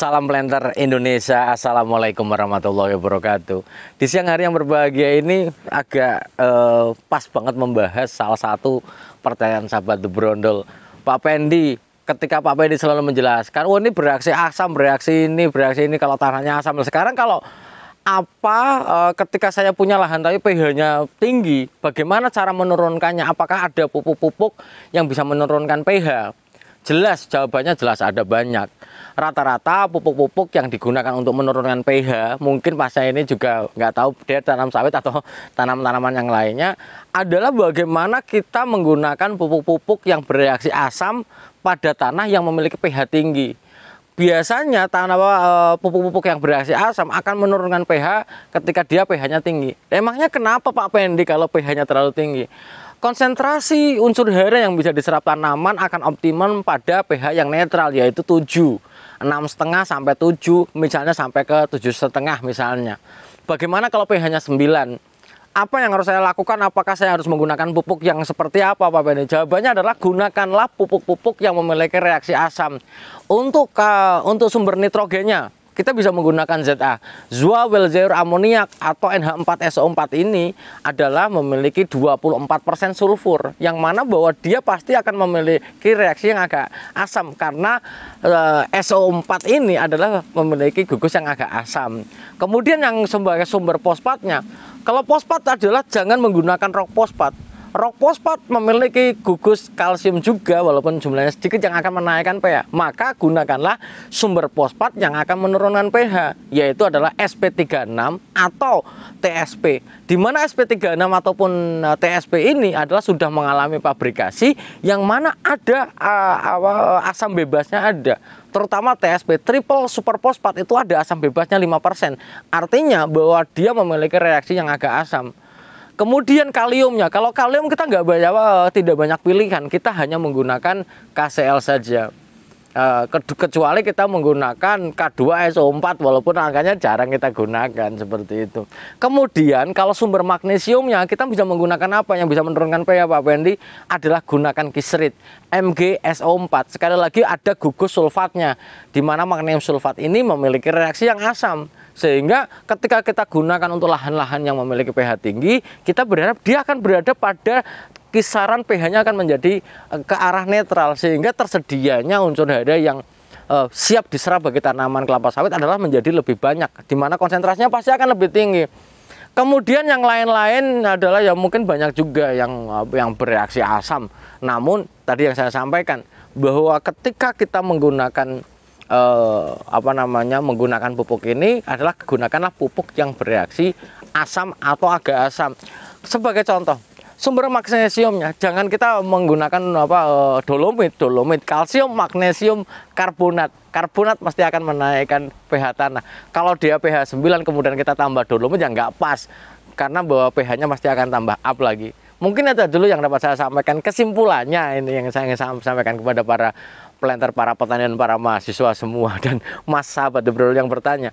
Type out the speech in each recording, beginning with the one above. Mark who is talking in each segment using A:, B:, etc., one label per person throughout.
A: Salam Planter Indonesia, Assalamualaikum warahmatullahi wabarakatuh. Di siang hari yang berbahagia ini agak eh, pas banget membahas salah satu pertanyaan sahabat The Brondol, Pak Pendi. Ketika Pak Pendi selalu menjelaskan, oh ini bereaksi asam, bereaksi ini, bereaksi ini kalau tanahnya asam. Nah, sekarang kalau apa eh, ketika saya punya lahan tapi pH-nya tinggi, bagaimana cara menurunkannya? Apakah ada pupuk-pupuk yang bisa menurunkan pH? Jelas jawabannya jelas ada banyak. Rata-rata pupuk-pupuk yang digunakan untuk menurunkan pH, mungkin pas ini juga nggak tahu dia tanam sawit atau tanam-tanaman yang lainnya, adalah bagaimana kita menggunakan pupuk-pupuk yang bereaksi asam pada tanah yang memiliki pH tinggi. Biasanya tanah eh, pupuk-pupuk yang bereaksi asam akan menurunkan pH ketika dia pH-nya tinggi. Emangnya kenapa Pak Pendi kalau pH-nya terlalu tinggi? Konsentrasi unsur hara yang bisa diserap tanaman akan optimum pada pH yang netral yaitu 7. 6,5 sampai 7 misalnya sampai ke tujuh setengah misalnya. Bagaimana kalau pH-nya 9? Apa yang harus saya lakukan? Apakah saya harus menggunakan pupuk yang seperti apa Pak Beni? Jawabannya adalah gunakanlah pupuk-pupuk yang memiliki reaksi asam. Untuk uh, untuk sumber nitrogennya kita bisa menggunakan ZA. Zuawel Amoniak atau NH4SO4 ini adalah memiliki 24% sulfur yang mana bahwa dia pasti akan memiliki reaksi yang agak asam karena e, eh, SO4 ini adalah memiliki gugus yang agak asam. Kemudian yang sebagai sumber fosfatnya, kalau fosfat adalah jangan menggunakan rock fosfat pospat memiliki gugus kalsium juga walaupun jumlahnya sedikit yang akan menaikkan pH. Maka gunakanlah sumber fosfat yang akan menurunkan pH yaitu adalah SP36 atau TSP. Di mana SP36 ataupun eh, TSP ini adalah sudah mengalami pabrikasi yang mana ada eh, eh, asam bebasnya ada terutama TSP triple super superfosfat itu ada asam bebasnya 5%. Artinya bahwa dia memiliki reaksi yang agak asam. Kemudian kaliumnya, kalau kalium kita nggak banyak eh, tidak banyak pilihan, kita hanya menggunakan KCl saja. Eh, kecuali kita menggunakan K2SO4 walaupun angkanya jarang kita gunakan seperti itu. Kemudian kalau sumber magnesiumnya kita bisa menggunakan apa yang bisa menurunkan pH Pak Wendy adalah gunakan kisrit MgSO4. Sekali lagi ada gugus sulfatnya di mana magnesium sulfat ini memiliki reaksi yang asam sehingga ketika kita gunakan untuk lahan-lahan yang memiliki pH tinggi kita berharap dia akan berada pada kisaran pH-nya akan menjadi eh, ke arah netral sehingga tersedianya unsur hara yang uh, siap diserap bagi tanaman kelapa sawit adalah menjadi lebih banyak di mana konsentrasinya pasti akan lebih tinggi. Kemudian yang lain-lain adalah ya mungkin banyak juga yang eh, yang bereaksi asam. Namun tadi yang saya sampaikan bahwa ketika kita menggunakan eh, apa namanya menggunakan pupuk ini adalah gunakanlah pupuk yang bereaksi asam atau agak asam. Sebagai contoh, sumber magnesiumnya. Jangan kita menggunakan apa eh, dolomit, dolomit, kalsium, magnesium, karbonat. Karbonat pasti akan menaikkan pH tanah. Kalau dia pH 9 kemudian kita tambah dolomit ya nggak pas karena bahwa pH-nya pasti akan tambah up lagi. Mungkin itu dulu yang dapat saya sampaikan kesimpulannya ini yang saya ingin sampaikan kepada para planter, para petani dan para mahasiswa semua dan mas sahabat Bro yang bertanya.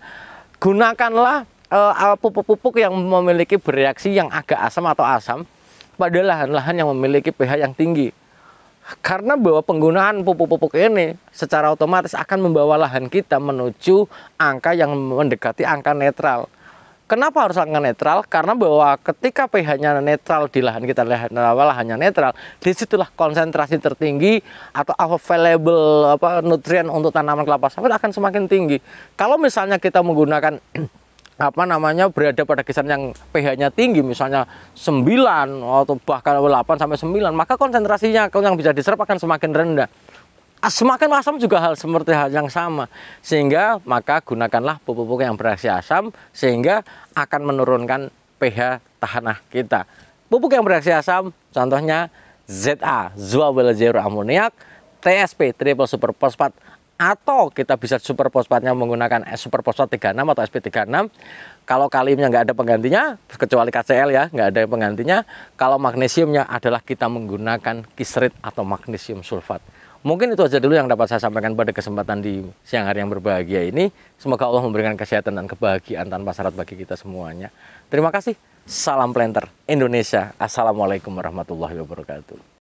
A: Gunakanlah eh, pupuk-pupuk uh, pupuk -pupuk yang memiliki bereaksi yang agak asam atau asam pada lahan-lahan yang memiliki pH yang tinggi. Karena bahwa penggunaan pupuk-pupuk ini secara otomatis akan membawa lahan kita menuju angka yang mendekati angka netral. Kenapa harus angka netral? Karena bahwa ketika pH-nya netral di lahan kita lahan lahannya netral, disitulah konsentrasi tertinggi atau available apa nutrien untuk tanaman kelapa sawit akan semakin tinggi. Kalau misalnya kita menggunakan apa namanya berada pada kisaran yang pH-nya tinggi misalnya 9 atau bahkan 8 sampai 9 maka konsentrasinya yang bisa diserap akan semakin rendah ah, semakin asam juga hal seperti hal yang sama sehingga maka gunakanlah pupuk-pupuk yang bereaksi asam sehingga akan menurunkan pH tanah kita pupuk yang bereaksi asam contohnya ZA Zero Ammoniac TSP triple super phosphate atau kita bisa super fosfatnya menggunakan eh, super fosfat 36 atau SP36 kalau kaliumnya nggak ada penggantinya kecuali KCl ya nggak ada penggantinya kalau magnesiumnya adalah kita menggunakan kisrit atau magnesium sulfat mungkin itu aja dulu yang dapat saya sampaikan pada kesempatan di siang hari yang berbahagia ini semoga Allah memberikan kesehatan dan kebahagiaan tanpa syarat bagi kita semuanya terima kasih salam planter Indonesia assalamualaikum warahmatullahi wabarakatuh